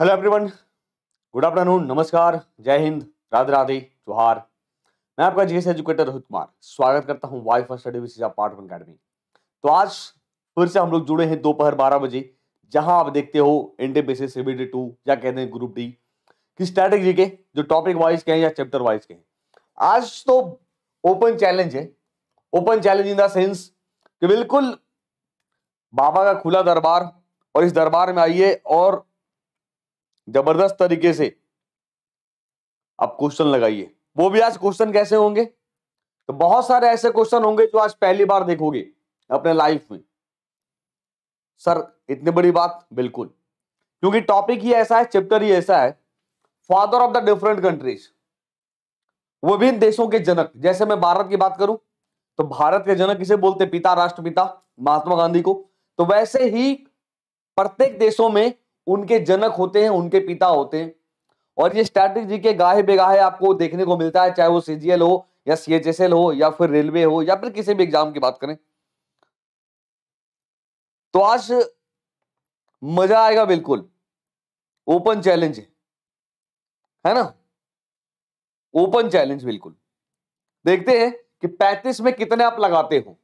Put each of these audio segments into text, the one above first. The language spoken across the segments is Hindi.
हेलो एवरीवन गुड आफ्टरनून नमस्कार जय हिंद राधे राधे जोहार मैं आपका जीएस एजुकेटर रोहित कुमार स्वागत करता हूं वाई फर्स्ट स्टडी विशेष पार्ट वन अकेडमी तो आज फिर से हम लोग जुड़े हैं दोपहर बारह बजे जहां आप देखते हो इंडे बेसिस सीबीडी टू या कहते हैं ग्रुप डी की स्ट्रैटेजी के जो टॉपिक वाइज के हैं या चैप्टर वाइज के हैं आज तो ओपन चैलेंज है open challenge in the sense कि बिल्कुल बाबा का खुला दरबार और इस दरबार में आइए और जबरदस्त तरीके से आप क्वेश्चन लगाइए वो भी आज क्वेश्चन कैसे होंगे तो बहुत सारे ऐसे क्वेश्चन होंगे जो आज पहली बार देखोगे अपने लाइफ में सर इतनी बड़ी बात बिल्कुल क्योंकि टॉपिक ही ऐसा है चैप्टर ही ऐसा है father of the different countries विभिन्न देशों के जनक जैसे मैं भारत की बात करूं तो भारत के जनक किसे बोलते पिता राष्ट्रपिता महात्मा गांधी को तो वैसे ही प्रत्येक देशों में उनके जनक होते हैं उनके पिता होते हैं और ये स्टैटिक जी के गाहे बेगाहे आपको देखने को मिलता है चाहे वो सीजीएल हो या सीएचएसएल हो या फिर रेलवे हो या फिर किसी भी एग्जाम की बात करें तो आज मजा आएगा बिल्कुल ओपन चैलेंज है ना ओपन चैलेंज बिल्कुल देखते हैं कि 35 में कितने आप लगाते हो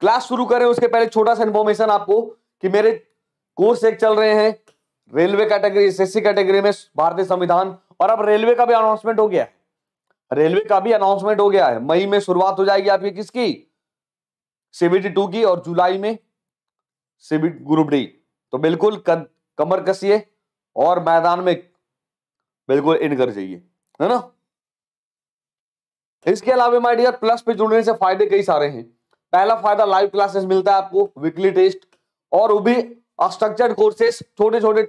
क्लास शुरू करें उसके पहले छोटा सा इंफॉर्मेशन आपको कि मेरे कोर्स एक चल रहे हैं रेलवे कैटेगरी एसएससी कैटेगरी में भारतीय संविधान और अब रेलवे का भी अनाउंसमेंट हो गया है रेलवे का भी अनाउंसमेंट हो गया है मई में शुरुआत हो जाएगी आपकी किसकी सीबीटी टू की और जुलाई में सीबी ग्रुप डी तो बिल्कुल कद, कमर कसिए और मैदान में बिल्कुल इन कर जाइए है ना इसके अलावा माय डियर प्लस पे जुड़ने से फायदे कई सारे हैं पहला फायदा लाइव क्लासेस मिलता है आपको वीकली टेस्ट और वो भी और स्ट्रक्चर्ड कोर्सेस छोटे छोटे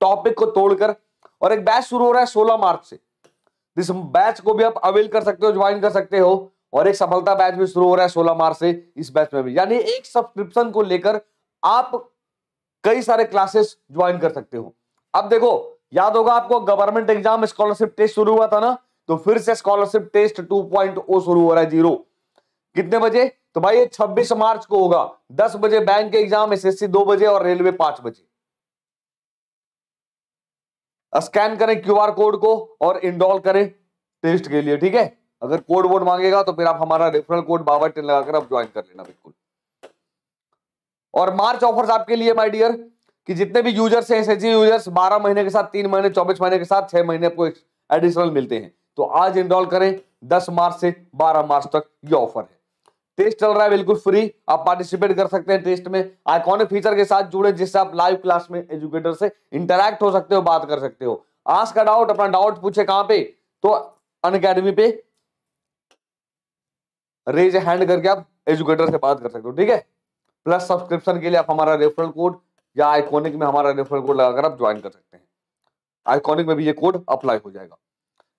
टॉपिक को तोड़कर और एक बैच शुरू हो रहा है सोलह मार्च से इस बैच को भी आप अवेल कर सकते हो ज्वाइन कर सकते हो और एक सफलता बैच भी शुरू हो रहा है सोलह मार्च से इस बैच में भी यानी एक सब्सक्रिप्शन को लेकर आप कई सारे क्लासेस ज्वाइन कर सकते हो अब देखो याद होगा आपको गवर्नमेंट एग्जाम स्कॉलरशिप टेस्ट शुरू हुआ था ना तो फिर से स्कॉलरशिप टेस्ट 2.0 शुरू हो रहा है जीरो कितने बजे तो भाई ये 26 मार्च को होगा 10 बजे बैंक के एग्जाम एसएससी 2 बजे और रेलवे 5 बजे स्कैन करें क्यूआर कोड को और इंडोल करें टेस्ट के लिए ठीक है अगर कोड वोड मांगेगा तो फिर आप हमारा रेफरल कोड बाबा टेन लगाकर आप ज्वाइन कर लेना बिल्कुल और मार्च ऑफर्स आपके लिए माय डियर कि जितने भी यूजर्स हैं एसएचजी यूजर्स 12 महीने के साथ तीन महीने 24 महीने के साथ छह महीने आपको एडिशनल मिलते हैं तो आज इंडोल करें 10 मार्च से 12 मार्च तक ये ऑफर है टेस्ट चल रहा है बिल्कुल फ्री आप पार्टिसिपेट कर सकते हैं टेस्ट में आइकॉनिक फीचर के साथ जुड़े जिससे आप लाइव क्लास में एजुकेटर से इंटरेक्ट हो सकते हो बात कर सकते हो आज का डाउट अपना डाउट पूछे कहां पे तो अन अकेडमी पे रेज हैंड करके आप एजुकेटर से बात कर सकते हो ठीक है प्लस सब्सक्रिप्शन के लिए आप हमारा रेफरल कोड या आइकॉनिक में हमारा रेफरल कोड लगाकर आप ज्वाइन कर सकते हैं आइकॉनिक में भी ये कोड अप्लाई हो जाएगा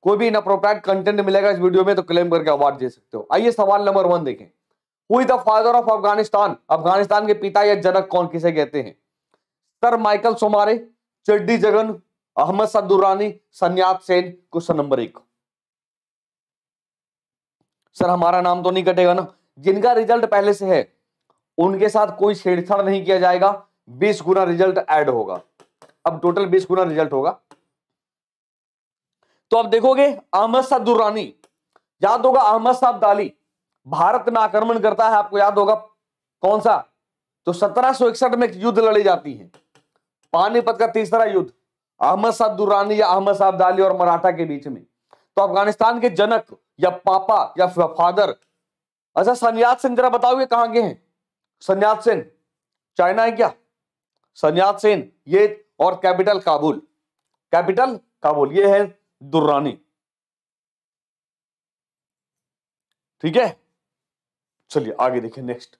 कोई भी इनअप्रोप्राइट कंटेंट मिलेगा इस वीडियो में तो क्लेम करके अवार्ड दे सकते हो आइए सवाल नंबर वन देखें who is the father of Afghanistan Afghanistan के पिता या जनक कौन किसे कहते हैं sir Michael Somare Cheddi Jagan Ahmed सदुरानी सन्यात सेन क्वेश्चन नंबर एक सर हमारा नाम तो नहीं कटेगा ना जिनका रिजल्ट पहले से है उनके साथ कोई छेड़छाड़ नहीं किया जाएगा बीस गुना रिजल्ट ऐड होगा अब टोटल बीस गुना रिजल्ट होगा तो आप देखोगे अहमद सदुरानी याद होगा अहमद साहब दाली भारत में आक्रमण करता है आपको याद होगा कौन सा तो 1761 में एक युद्ध लड़ी जाती है पानीपत का तीसरा युद्ध अहमद साहब दुरानी या अहमद साहब दाली और मराठा के बीच में तो अफगानिस्तान के जनक या पापा या फादर अच्छा सन्यात सेन जरा बताओ ये कहाँ के हैं सन्यात सेन चाइना है क्या सन्यात सिंह ये और कैपिटल काबुल कैपिटल काबुल ये है दुर्रानी ठीक है चलिए आगे देखिए नेक्स्ट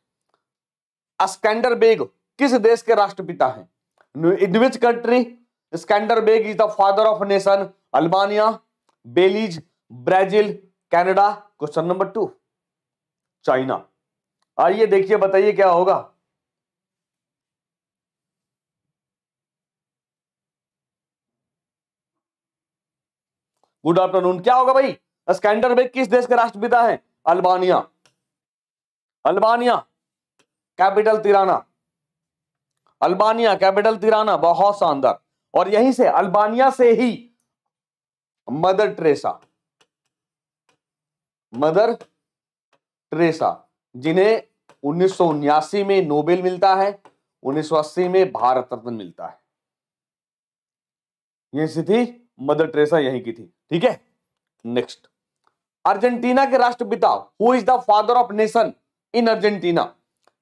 अस्कैंडर बेग किस देश के राष्ट्रपिता हैं in which country Skanderbeg is the father of nation Albania Belize Brazil Canada question number two China आइए देखिए बताइए क्या होगा गुड आफ्टरनून क्या होगा भाई स्कैंडर बेग किस देश के राष्ट्रपिता है Albania Albania capital Tirana Albania capital Tirana बहुत शानदार और यहीं से अल्बानिया से ही मदर ट्रेसा मदर ट्रेसा जिन्हें उन्नीस में नोबेल मिलता है 1980 में भारत रत्न मिलता है यहीं से थी मदर ट्रेसा यहीं की थी ठीक है नेक्स्ट अर्जेंटीना के राष्ट्रपिता who is the father of nation in Argentina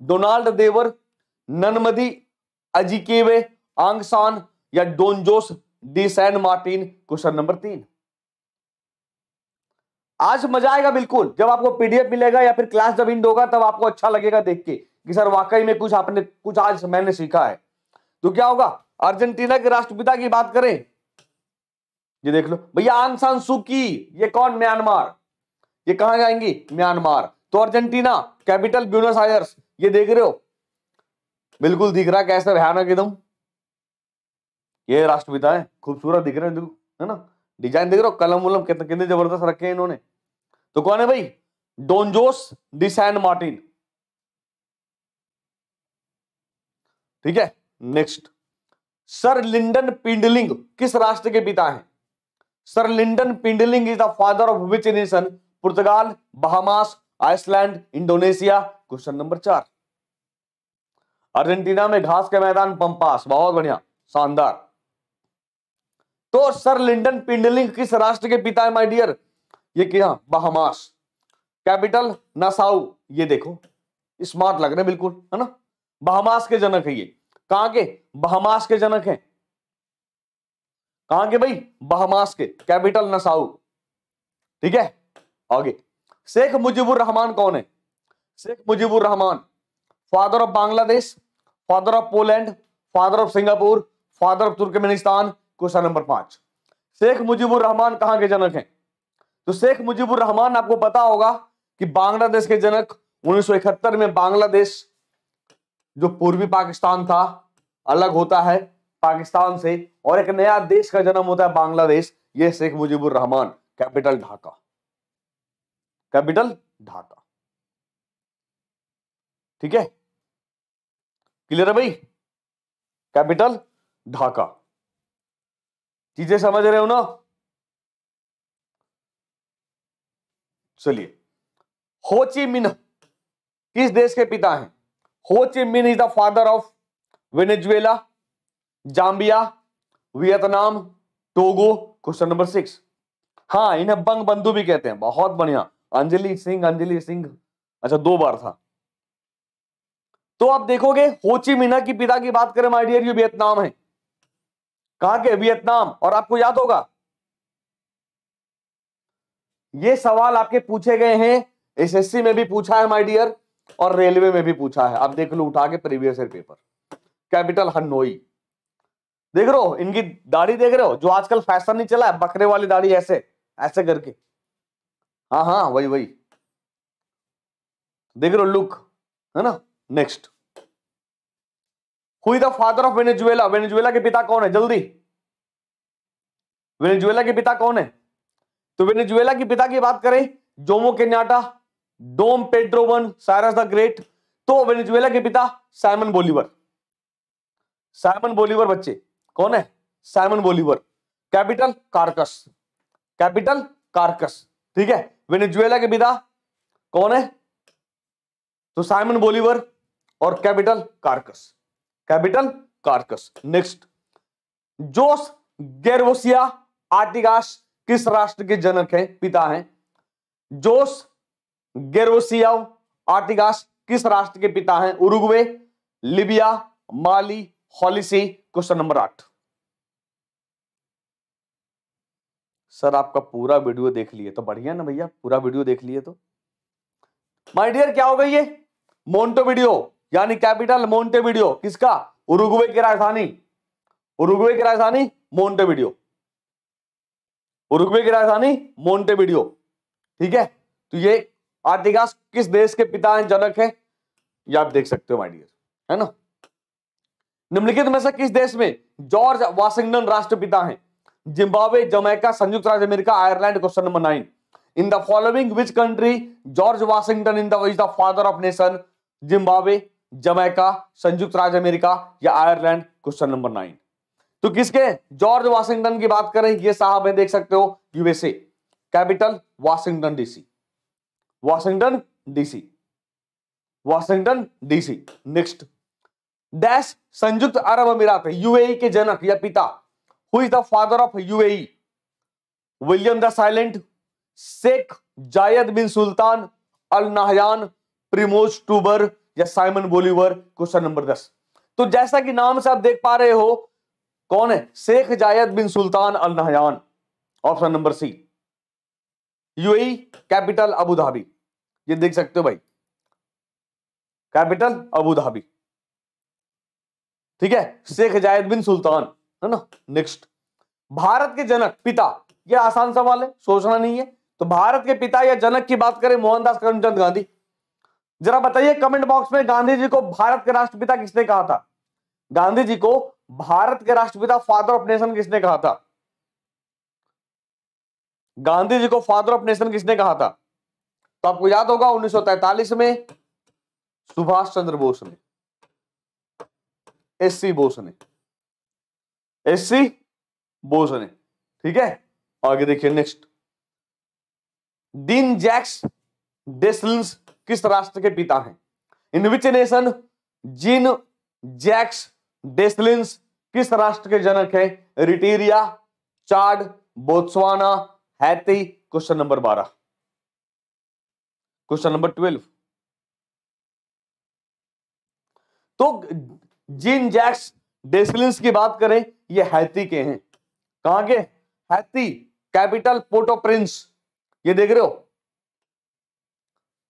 Donald Dewar Nnamdi Azikiwe Aung San या Don Jose de San Martin question number तीन आज मजा आएगा बिल्कुल जब आपको पीडीएफ मिलेगा या फिर क्लास जब इंड होगा तब आपको अच्छा लगेगा देख के कि सर वाकई में कुछ आपने कुछ आज मैंने सीखा है तो क्या होगा अर्जेंटीना के राष्ट्रपिता की बात करें ये देख लो भैया आंगसान सुकी ये कौन म्यांमार ये कहा जाएंगी म्यांमार तो अर्जेंटीना कैपिटल ब्यूनस आयर्स ये देख रहे हो बिल्कुल दिख रहा है कैसे भयानक एकदम ये राष्ट्रपिता है खूबसूरत दिख रहे हैं है ना डिजाइन देख रहे हो कलम वलम कितने कितने जबरदस्त रखे हैं इन्होंने तो कौन है भाई डोनजोस डी सैन मार्टिन ठीक है नेक्स्ट सर लिंडन पिंडलिंग किस राष्ट्र के पिता हैं sir Lynden Pindling is the father of which nation Portugal Bahamas Iceland Indonesia question number चार अर्जेंटीना में घास के मैदान पंपास बहुत बढ़िया शानदार तो सर लिंडन पिंडलिंग किस राष्ट्र के पिता है माय डियर ये क्या बहमास कैपिटल नसाऊ ये देखो स्मार्ट लग रहे बिल्कुल है ना बहमास के जनक है ये कहा के बहमास के जनक है कहा के भाई बहमास के कैपिटल नसाऊ ठीक है आगे शेख मुजीबुर रहमान कौन है Sheikh Mujibur Rahman father of Bangladesh father of Poland father of Singapore father of Turkmenistan question number पांच शेख मुजीबुर रहमान कहाँ के जनक हैं तो शेख मुजीबुर रहमान आपको पता होगा कि बांग्लादेश के जनक उन्नीस में बांग्लादेश जो पूर्वी पाकिस्तान था अलग होता है पाकिस्तान से और एक नया देश का जन्म होता है बांग्लादेश ये शेख मुजीबुर रहमान कैपिटल ढाका कैपिटल ढाका ठीक है क्लियर है भाई कैपिटल ढाका चीजें समझ रहे हो ना चलिए होची मिन किस देश के पिता हैं Ho Chi Minh is the father of Venezuela Zambia Vietnam Togo question number six हाँ इन्हें बंग बंधु भी कहते हैं बहुत बढ़िया अंजलि सिंह अंजलि सिंह अच्छा दो बार था तो आप देखोगे होची मीना की पिता की बात करें माइडियर यू ये वियतनाम है कहा के वियतनाम और आपको याद होगा ये सवाल आपके पूछे गए हैं एसएससी में भी पूछा है माय डियर और रेलवे में भी पूछा है आप देख लो उठा के previous year paper capital Hanoi देख रहे हो इनकी दाढ़ी देख रहे हो जो आजकल फैशन नहीं चला है बकरे वाली दाढ़ी ऐसे ऐसे करके हाँ हाँ वही वही देख रहे हो लुक है ना next who is the father of Venezuela Venezuela के पिता कौन है जल्दी वेनेजुएला के पिता कौन है तो वेनेजुएला के पिता की बात करें Jomo Kenyatta Dom Pedro one Cyrus the Great तो वेनेजुएला के पिता साइमन बोलीवर साइमन बोलीवर बच्चे कौन है Simon Bolivar capital Caracas capital Caracas ठीक है वेनेजुएला के पिता कौन है तो साइमन बोलीवर और capital Caracas capital Caracas next Jose Gervasio Artigas किस राष्ट्र के जनक है पिता हैं जोस गेरवोसिया आर्टिकास किस राष्ट्र के पिता हैं Uruguay Libya Mali Holy See question number आठ सर आपका पूरा वीडियो देख लिए तो बढ़िया ना भैया पूरा वीडियो देख लिए तो माय डियर क्या हो गई ये मोन्टो वीडियो यानी कैपिटल मोन्टे वीडियो किसका उरुग्वे की राजधानी उरुग्वे की राजधानी मोन्टे वीडियो उरुग्वे की राजधानी मोन्टे वीडियो ठीक है तो ये आर्टिकास किस देश के पिता हैं जनक है ये आप देख सकते हो माय डियर है ना निम्नलिखित में से किस देश में जॉर्ज वाशिंगटन राष्ट्रपिता हैं जिम्बाब्वे जमैका संयुक्त राज्य America Ireland question number nine in the following which country George Washington in the the father of nation Zimbabwe Jamaica संयुक्त राज्य अमेरिका या आयरलैंड क्वेश्चन नंबर नाइन तो किसके जॉर्ज वाशिंगटन की बात करें ये साहब है देख सकते हो USA capital Washington DC Washington DC Washington DC next dash संयुक्त अरब अमीरात यूएई e के जनक या पिता who is the father of UAE William the Silent Sheikh जायद बिन सुल्तान अल Nahyan, Primoz टूबर या साइमन बोलीवर क्वेश्चन नंबर दस तो जैसा कि नाम से आप देख पा रहे हो कौन है Sheikh Zayed bin Sultan Al Nahyan option number C UAE capital Abu Dhabi ये देख सकते हो भाई कैपिटल अबू धाबी ठीक है शेख जायद बिन सुल्तान है ना नेक्स्ट भारत के जनक पिता यह आसान सवाल है सोचना नहीं है तो भारत के पिता या जनक की बात करें मोहनदास करमचंद गांधी जरा बताइए कमेंट बॉक्स में गांधी जी को भारत के राष्ट्रपिता किसने कहा था गांधी जी को भारत के राष्ट्रपिता फादर ऑफ नेशन किसने कहा था गांधी जी को फादर ऑफ नेशन किसने कहा था तो आपको याद होगा 1943 में सुभाष चंद्र बोस ने एस सी बोस ने एस सी बोसने ठीक है आगे देखिए नेक्स्ट डीन जैक्स डेसल्स किस राष्ट्र के पिता हैं in which nation Jean Jacques Dessalines किस राष्ट्र के जनक हैं Eritrea Chad Botswana Haiti question number बारह क्वेश्चन नंबर ट्वेल्व तो जीन जैक्स डेसलिन्स की बात करें ये हैती के हैं कहां के हैती कैपिटल पोर्टो प्रिंस ये देख रहे हो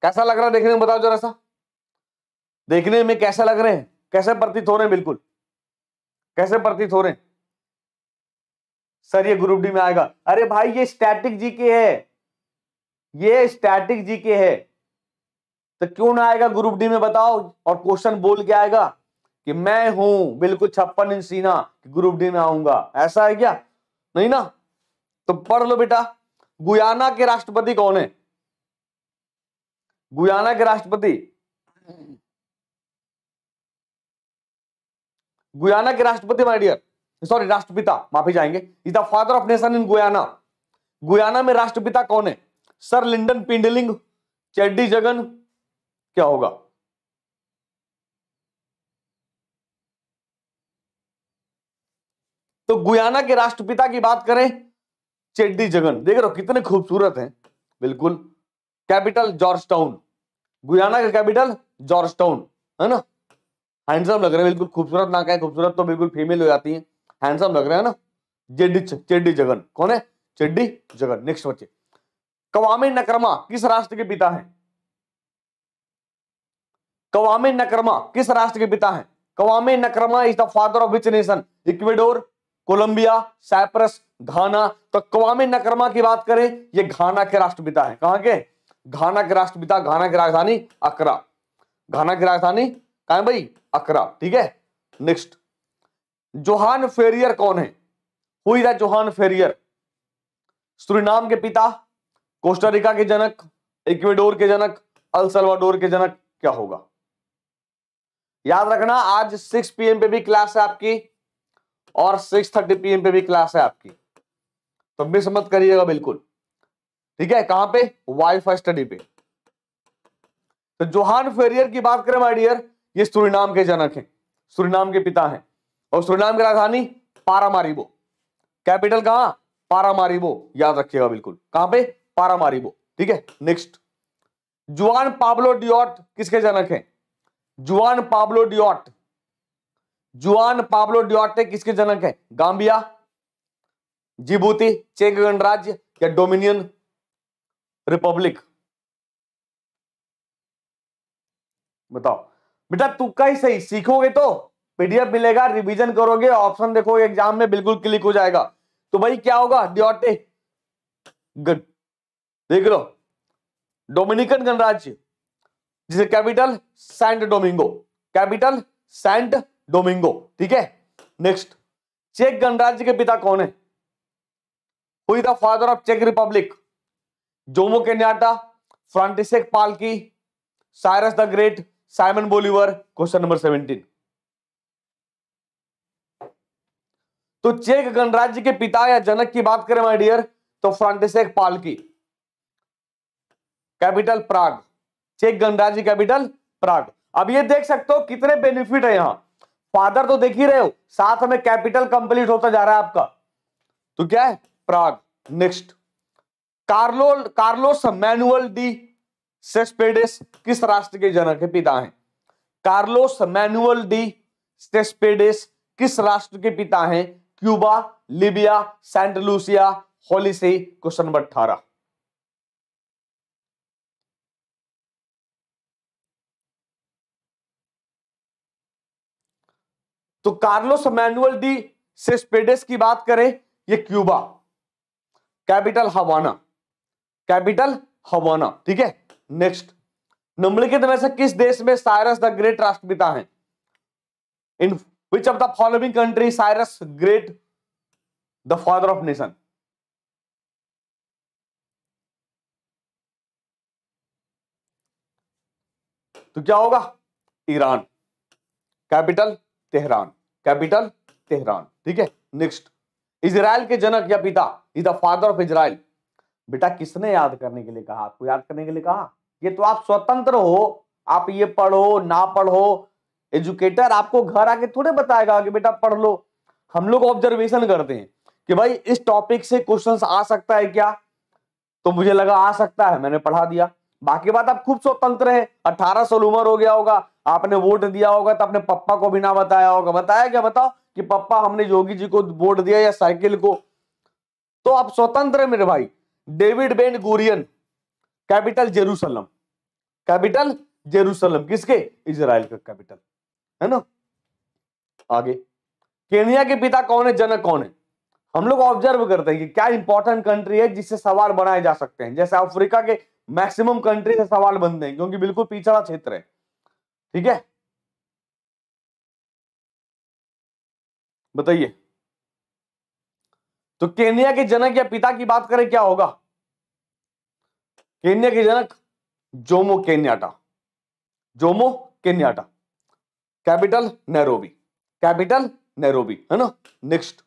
कैसा लग रहा है देखने में बताओ जरा सा देखने में कैसे लग रहे हैं कैसे प्रतीत हो रहे हैं बिल्कुल कैसे प्रतीत हो रहे हैं सर ये ग्रुप डी में आएगा अरे भाई ये स्टैटिक जी के है ये स्टैटिक जी के है तो क्यों ना आएगा ग्रुप डी में बताओ और क्वेश्चन बोल के आएगा कि मैं हूं बिल्कुल छप्पन इंच सीना ग्रुप डी में आऊंगा ऐसा है क्या नहीं ना तो पढ़ लो बेटा गुयाना के राष्ट्रपति कौन है गुयाना के राष्ट्रपति गुयाना के राष्ट्रपति माय डियर सॉरी राष्ट्रपिता माफी जाएंगे is the father of nation in Guyana Guyana में राष्ट्रपिता कौन है sir Lynden Pindling Cheddi Jagan क्या होगा तो गुयाना के राष्ट्रपिता की बात करें चेड्डी जगन देख रहे हो कितने खूबसूरत हैं बिल्कुल कैपिटल जॉर्ज टाउन गुयाना का कैपिटल जॉर्ज टाउन है ना हैंडसम लग रहे हैं बिल्कुल खूबसूरत ना कहें खूबसूरत तो बिल्कुल फीमेल हो जाती है हैंडसम लग रहे हैं ना चेड्डी चेड्डी जगन कौन है चेड्डी जगन नेक्स्ट बच्चे कवामे नकरमा किस राष्ट्र के पिता है कवामे नकर्मा किस राष्ट्र के पिता है Kwame Nkrumah is the father of which nation Ecuador Colombia Cyprus Ghana तो कवाम नकरमा की बात करें ये घाना के राष्ट्रपिता है कहां के घाना के राष्ट्रपिता घाना की राजधानी अकरा घाना की राजधानी कहा है भाई अकरा ठीक है नेक्स्ट जोहान फेरियर कौन है हुई था जोहान फेरियर सुरिनाम के पिता कोस्टारिका के जनक इक्वेडोर के जनक अलसलवाडोर के जनक क्या होगा याद रखना आज 6 पीएम पे भी क्लास है आपकी और सिक्स थर्टी पी पे भी क्लास है आपकी तो मिस मत करिएगा बिल्कुल ठीक है कहां पे वाईफाई स्टडी पे तो जोहान फेरियर की बात करें माय डियर ये सूरीनाम के जनक हैं सूरीनाम के पिता हैं और सूरीनाम की राजधानी पारामारिबो कैपिटल कहा पारामारिबो याद रखिएगा बिल्कुल कहां पे पारामारिबो ठीक है नेक्स्ट जुआन पाब्लो डिओट किसके जनक हैं जुआन पाब्लो डिओट जुआन पाब्लो डियोटे किसके जनक है गांबिया जिबूती चेक गणराज्य या डोमिनियन रिपब्लिक बताओ बेटा तुक्का ही सही सीखोगे तो पीडीएफ मिलेगा रिवीजन करोगे ऑप्शन देखोगे एग्जाम में बिल्कुल क्लिक हो जाएगा तो भाई क्या होगा डिओटे गुड देख लो डोमिनिकन गणराज्य जिसे capital Santo Domingo capital Santo Domingo ठीक है नेक्स्ट चेक गणराज्य के पिता कौन है हुई द फादर ऑफ चेक Republic Jomo Kenyatta Frantisek Palacky Cyrus the Great Simon Bolivar question number seventeen तो चेक गणराज्य के पिता या जनक की बात करें माय डियर तो फ्रांटिसेक पालकी कैपिटल प्राग चेक गणराज्य कैपिटल प्राग अब ये देख सकते हो कितने बेनिफिट है यहां फादर तो देख ही रहे हो साथ में कैपिटल कंप्लीट होता जा रहा है आपका तो क्या है Prague next Carlo Carlos Manuel de Cespedes किस राष्ट्र के जनक के पिता हैं कार्लोस मैनुअल डी सेस्पेडिस किस राष्ट्र के पिता हैं Cuba Libya Saint Lucia Holy See question number अठारह तो कार्लोस मैनुअल डी सेस्पेडेस की बात करें ये Cuba capital Havana capital Havana ठीक है नेक्स्ट निम्नलिखित में से किस देश में साइरस द ग्रेट राष्ट्रपिता है in which of the following country Cyrus Great the father of nation तो क्या होगा Iran capital Tehran capital Tehran ठीक है नेक्स्ट इसराइल के जनक या पिता is the father of Israel बेटा किसने याद करने के लिए कहा आपको याद करने के लिए कहा ये तो आप स्वतंत्र हो आप ये पढ़ो ना पढ़ो एजुकेटर आपको घर आके थोड़े बताएगा कि बेटा पढ़ लो हम लोग ऑब्जर्वेशन करते हैं कि भाई इस टॉपिक से क्वेश्चंस आ सकता है क्या तो मुझे लगा आ सकता है मैंने पढ़ा दिया बाकी बात आप खूब स्वतंत्र है अठारह साल उम्र हो गया होगा आपने वोट दिया होगा तो अपने पप्पा को भी ना बताया होगा बताया क्या बताओ कि पप्पा हमने योगी जी को वोट दिया या साइकिल को तो आप स्वतंत्र है मेरे भाई David Ben Gurion capital Jerusalem capital Jerusalem किसके इसराइल का कैपिटल है ना आगे केनिया के पिता कौन है जनक कौन है हम लोग ऑब्जर्व करते हैं कि क्या इंपॉर्टेंट कंट्री है जिससे सवाल बनाए जा सकते हैं जैसे अफ्रीका के मैक्सिमम कंट्री से सवाल बनते हैं क्योंकि बिल्कुल पिछड़ा क्षेत्र है ठीक है बताइए तो केन्या के जनक या पिता की बात करें क्या होगा केन्या के जनक Jomo Kenyatta Jomo Kenyatta capital Nairobi capital Nairobi है ना नेक्स्ट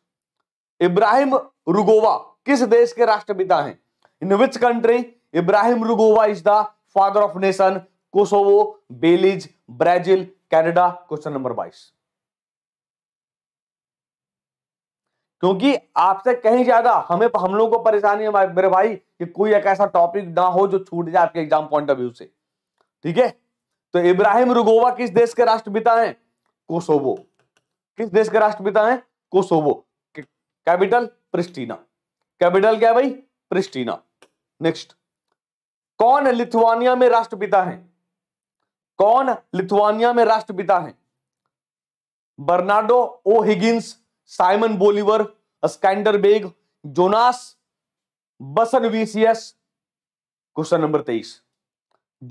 इब्राहिम रुगोवा किस देश के राष्ट्रपिता हैं in which country Ibrahim Rugova is the father of nation Kosovo Belize Brazil Canada question number बाईस क्योंकि आपसे कहीं ज्यादा हमें हम लोगों को परेशानी है मेरे भाई कि कोई एक ऐसा टॉपिक ना हो जो छूट जाए आपके एग्जाम पॉइंट ऑफ व्यू से ठीक है तो इब्राहिम रुगोवा किस देश के राष्ट्रपिता हैं कोसोवो किस देश के राष्ट्रपिता हैं कोसोवो कैपिटल प्रिस्टीना कैपिटल क्या भाई प्रिस्टीना नेक्स्ट कौन लिथुआनिया में राष्ट्रपिता है कौन लिथुआनिया में राष्ट्रपिता है Bernardo O Higgins Simon Bolivar Skanderbeg Jonas Basanavicius question number तेईस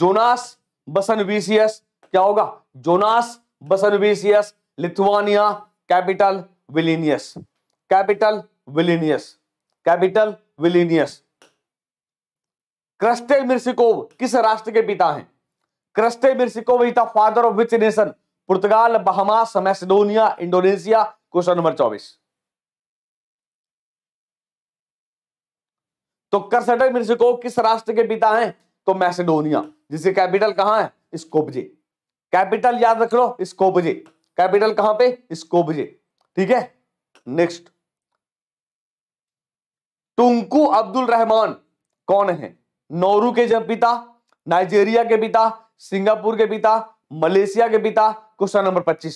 जोनास बसन वीसीएस क्या होगा Jonas Basanavicius Lithuania capital Vilnius capital Vilnius capital Vilnius Krste Misirkov किस राष्ट्र के पिता हैं Krste Misirkov is the father of which nation Portugal Bahamas Macedonia Indonesia question number चौबीस तो कर्सटे मिर्सिकोव किस राष्ट्र के पिता हैं तो मैसेडोनिया जिसे कैपिटल कहां है स्कोपजे कैपिटल याद रख लो स्कोपजे कैपिटल कहां पे स्कोपजे ठीक है नेक्स्ट टुंकू अब्दुल रहमान कौन है नौरू के जब पिता नाइजेरिया के पिता सिंगापुर के पिता मलेशिया के पिता question number 25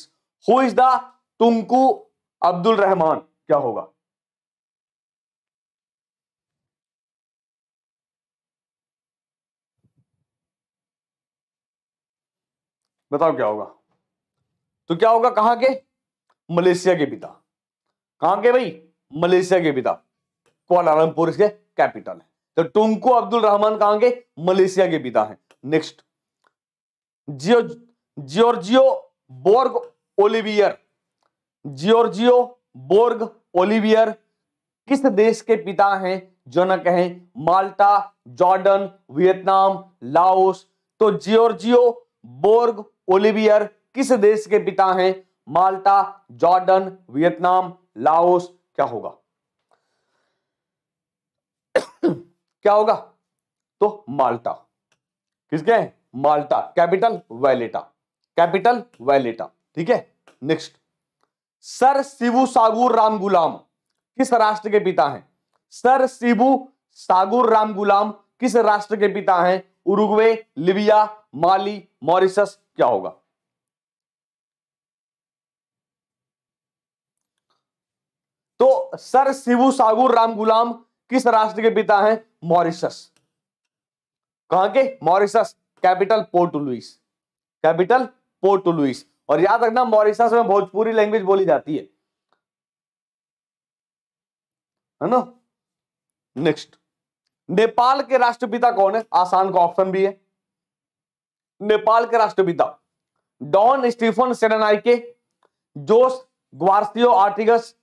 who is the Tunku Abdul Rahman क्या होगा बताओ क्या होगा तो क्या होगा कहां के मलेशिया के पिता कहां के भाई मलेशिया के पिता क्वालालमपुर इसके कैपिटल है तो टुंकू अब्दुल रहमान कहाँ के मलेशिया के पिता हैं next Gio Giorgio Borg Olivier Giorgio Borg Olivier किस देश के पिता हैं जो ना कहें माल्टा जॉर्डन वियतनाम लाओस तो जियोर्जियो बोर्ग ओलिवियर किस देश के पिता हैं माल्टा जॉर्डन वियतनाम लाओस क्या होगा क्या होगा तो माल्टा किसके हैं Malta capital Valletta capital Valletta ठीक है next sir Seewoosagur Ramgoolam किस राष्ट्र के पिता हैं sir Seewoosagur Ramgoolam किस राष्ट्र के पिता हैं उरुग्वे लिबिया माली मॉरिशस क्या होगा तो sir Seewoosagur Ramgoolam किस राष्ट्र के पिता हैं मॉरिशस कहा के Mauritius capital Port Louis capital Port Louis और याद रखना मॉरिशस में भोजपुरी लैंग्वेज बोली जाती है है ना नेक्स्ट नेपाल के राष्ट्रपिता कौन है आसान का ऑप्शन भी है नेपाल के राष्ट्रपिता Don Stephen Senanayake Jose Gervasio Artigas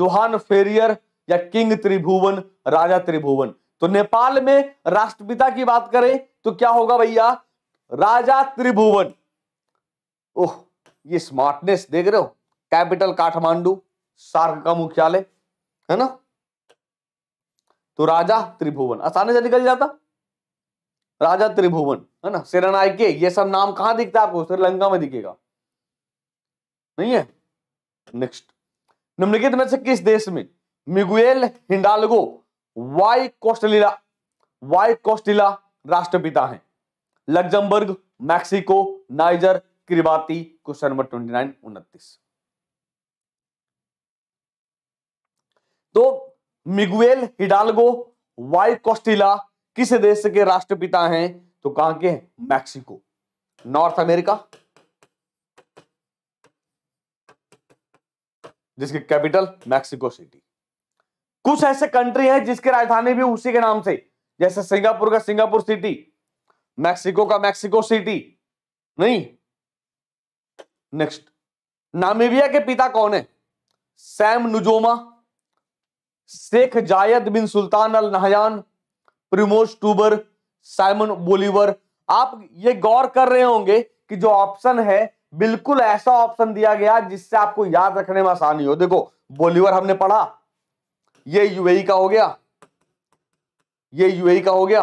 Johan Ferrier या किंग त्रिभुवन राजा त्रिभुवन तो नेपाल में राष्ट्रपिता की बात करें तो क्या होगा भैया राजा त्रिभुवन ओह ये स्मार्टनेस देख रहे हो कैपिटल काठमांडू सार्क का मुख्यालय है ना तो राजा त्रिभुवन आसानी से निकल जाता राजा त्रिभुवन है ना के ये सब नाम कहां दिखता है आपको श्रीलंका में दिखेगा नहीं है नेक्स्ट निम्नलिखित में से किस देश में Miguel Hidalgo y Costilla y Costilla राष्ट्रपिता हैं Luxembourg Mexico Niger Kiribati question number twenty nine उनतीस तो मिगुएल हिडालगो वाई कोस्टिला किस देश के राष्ट्रपिता हैं तो कहां के मैक्सिको नॉर्थ अमेरिका जिसकी कैपिटल मैक्सिको सिटी कुछ ऐसे कंट्री हैं जिसकी राजधानी भी उसी के नाम से जैसे सिंगापुर का सिंगापुर सिटी मैक्सिको का मैक्सिको सिटी नहीं नेक्स्ट नामीबिया के पिता कौन है Sam Nujoma Sheikh Zayed bin Sultan Al Nahyan प्रिमोस टूबर साइमन बोलीवर आप ये गौर कर रहे होंगे कि जो ऑप्शन है बिल्कुल ऐसा ऑप्शन दिया गया जिससे आपको याद रखने में आसानी हो देखो बोलीवर हमने पढ़ा ये यूएई e का हो गया ये यूएई e का हो गया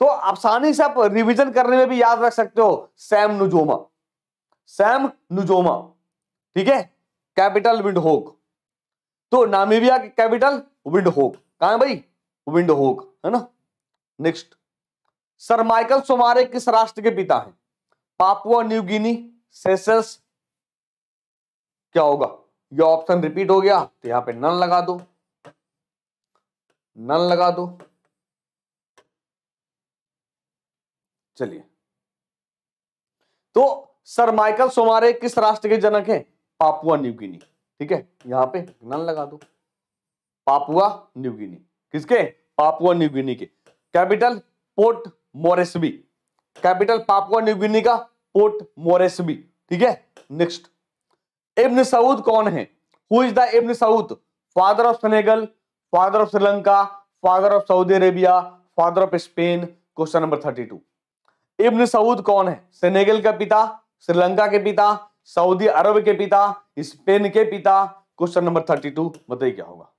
तो आसानी से आप रिवीजन करने में भी याद रख सकते हो सैम नुजोमा सैम नुजोमा ठीक है कैपिटल विंडहोक तो नामीबिया की कैपिटल विंडहोक कहा है भाई विंडहोक है ना नेक्स्ट सर माइकल सोमारे किस राष्ट्र के पिता हैं पापुआ न्यू गिनी सेसेस क्या होगा यह ऑप्शन रिपीट हो गया तो यहां पे नन लगा दो नल लगा दो चलिए तो सर माइकल सोमारे किस राष्ट्र के जनक हैं पापुआ न्यू गिनी ठीक है यहां पे नल लगा दो पापुआ न्यू गिनी किसके पापुआ न्यू गिनी के capital Port Moresby capital Papua New Guinea का पोर्ट मोरेसबी ठीक है नेक्स्ट इब्न सऊद कौन है who is the Ibn Saud father of Senegal father of Sri Lanka father of Saudi Arabia father of Spain question number thirty two Ibn Saud कौन है सेनेगल का पिता श्रीलंका के पिता सऊदी अरब के पिता स्पेन के पिता क्वेश्चन नंबर थर्टी टू बताइए क्या होगा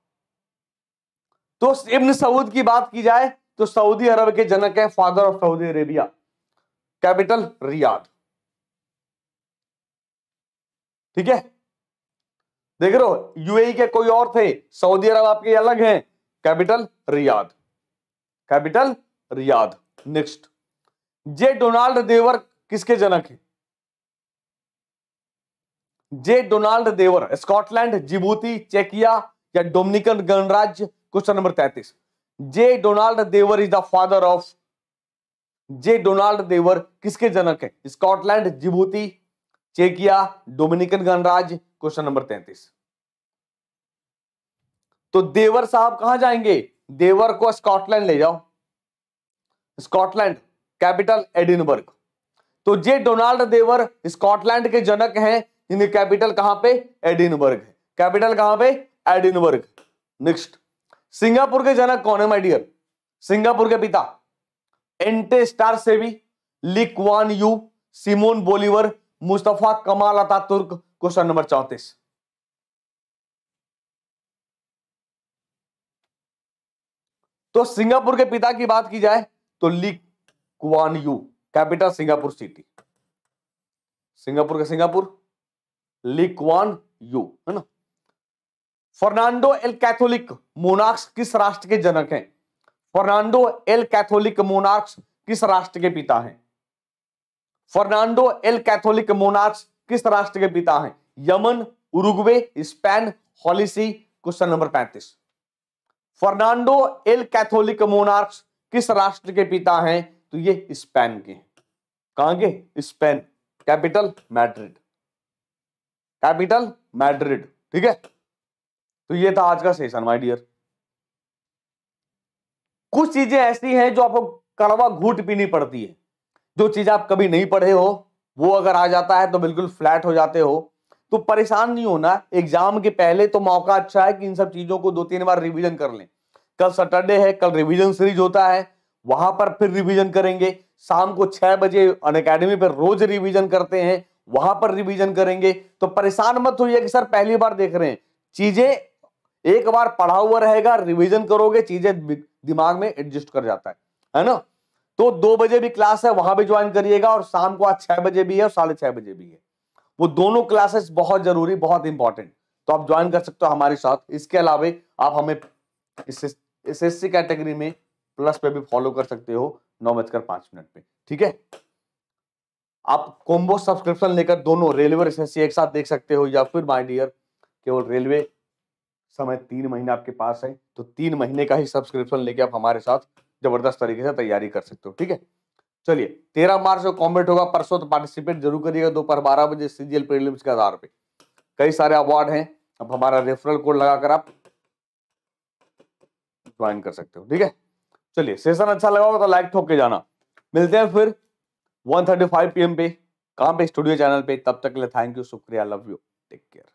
तो इब्न सऊद की बात की जाए तो सऊदी अरब के जनक है father of Saudi Arabia capital Riyadh ठीक है देख रहे हो यूएई e के कोई और थे सऊदी अरब आपके अलग हैं capital Riyadh capital Riyadh next J Donald Dewar किसके जनक है J Donald Dewar Scotland Djibouti चेकिया या डोमिनिकन गणराज्य क्वेश्चन नंबर तैतीस J Donald Dewar is the father of J Donald Dewar किसके जनक है स्कॉटलैंड जिबूती चेकिया डोमिनिकन गणराज्य क्वेश्चन नंबर तैतीस तो देवर साहब कहा जाएंगे देवर को स्कॉटलैंड ले जाओ स्कॉटलैंड कैपिटल एडिनबर्ग तो जे डोनाल्ड देवर स्कॉटलैंड के जनक हैं इनके कैपिटल कहां पे एडिनबर्ग है कैपिटल कहां पे एडिनबर्ग नेक्स्ट सिंगापुर के जनक कौन है माय डियर सिंगापुर के पिता Ante Starcevic Lee Kuan Yew Simon Bolivar Mustafa Kemal अता तुर्क क्वेश्चन नंबर चौतीस तो सिंगापुर के पिता की बात की जाए तो Lee Kuan Yew capital Singapore City Singapore का सिंगापुर ली क्वान यू है ना फर्नांडो एल कैथोलिक मोनार्क्स किस राष्ट्र के जनक हैं फर्नांडो एल कैथोलिक मोनार्क्स किस राष्ट्र के पिता हैं फर्नांडो एल कैथोलिक मोनार्स किस राष्ट्र के पिता हैं Yemen Uruguay Spain Holy See question number पैंतीस फर्नांडो एल कैथोलिक मोनार्क्स किस राष्ट्र के पिता हैं तो ये स्पेन के हैं कहा के Spain capital Madrid capital Madrid ठीक है तो ये था आज का सेशन माय डियर कुछ चीजें ऐसी हैं जो आपको कड़वा घूट पीनी पड़ती है जो चीज आप कभी नहीं पढ़े हो वो अगर आ जाता है तो बिल्कुल फ्लैट हो जाते हो तो परेशान नहीं होना एग्जाम के पहले तो मौका अच्छा है कि इन सब चीजों को दो तीन बार रिवीजन कर लें कल सैटरडे है कल रिवीजन सीरीज होता है वहां पर फिर रिवीजन करेंगे शाम को छह बजे अन अकेडमी पर रोज रिवीजन करते हैं वहां पर रिवीजन करेंगे तो परेशान मत होइए कि सर पहली बार देख रहे हैं चीजें एक बार पढ़ा हुआ रहेगा रिवीजन करोगे चीजें दिमाग में एडजस्ट कर जाता है है ना तो दो बजे भी क्लास है वहां भी ज्वाइन करिएगा और शाम को आज छह बजे भी है और साढ़े छह बजे भी है वो दोनों क्लासेस बहुत जरूरी बहुत इंपॉर्टेंट तो आप ज्वाइन कर सकते हो हमारे साथ इसके अलावा आप हमें एस एस सी कैटेगरी में प्लस पे भी फॉलो कर सकते हो नौ बजकर पांच मिनट पे ठीक है आप कॉम्बो सब्सक्रिप्शन लेकर दोनों रेलवे और एस एक साथ देख सकते हो या फिर माई डियर केवल रेलवे समय तीन महीने आपके पास है तो तीन महीने का ही सब्सक्रिप्शन लेके आप हमारे साथ जबरदस्त तरीके से तैयारी कर सकते हो ठीक है चलिए तेरह मार्च को कॉम्बेट होगा परसों तो पार्टिसिपेट जरूर करिएगा दोपहर बारह बजे सीजीएल प्रीलिम्स के आधार पे कई सारे अवार्ड हैं अब हमारा रेफरल कोड लगाकर आप ज्वाइन कर सकते हो ठीक है चलिए सेशन अच्छा लगा होगा तो लाइक ठोक के जाना मिलते हैं फिर वन थर्टी पे कहां पे स्टूडियो चैनल पे तब तक के लिए थैंक यू शुक्रिया लव यू टेक केयर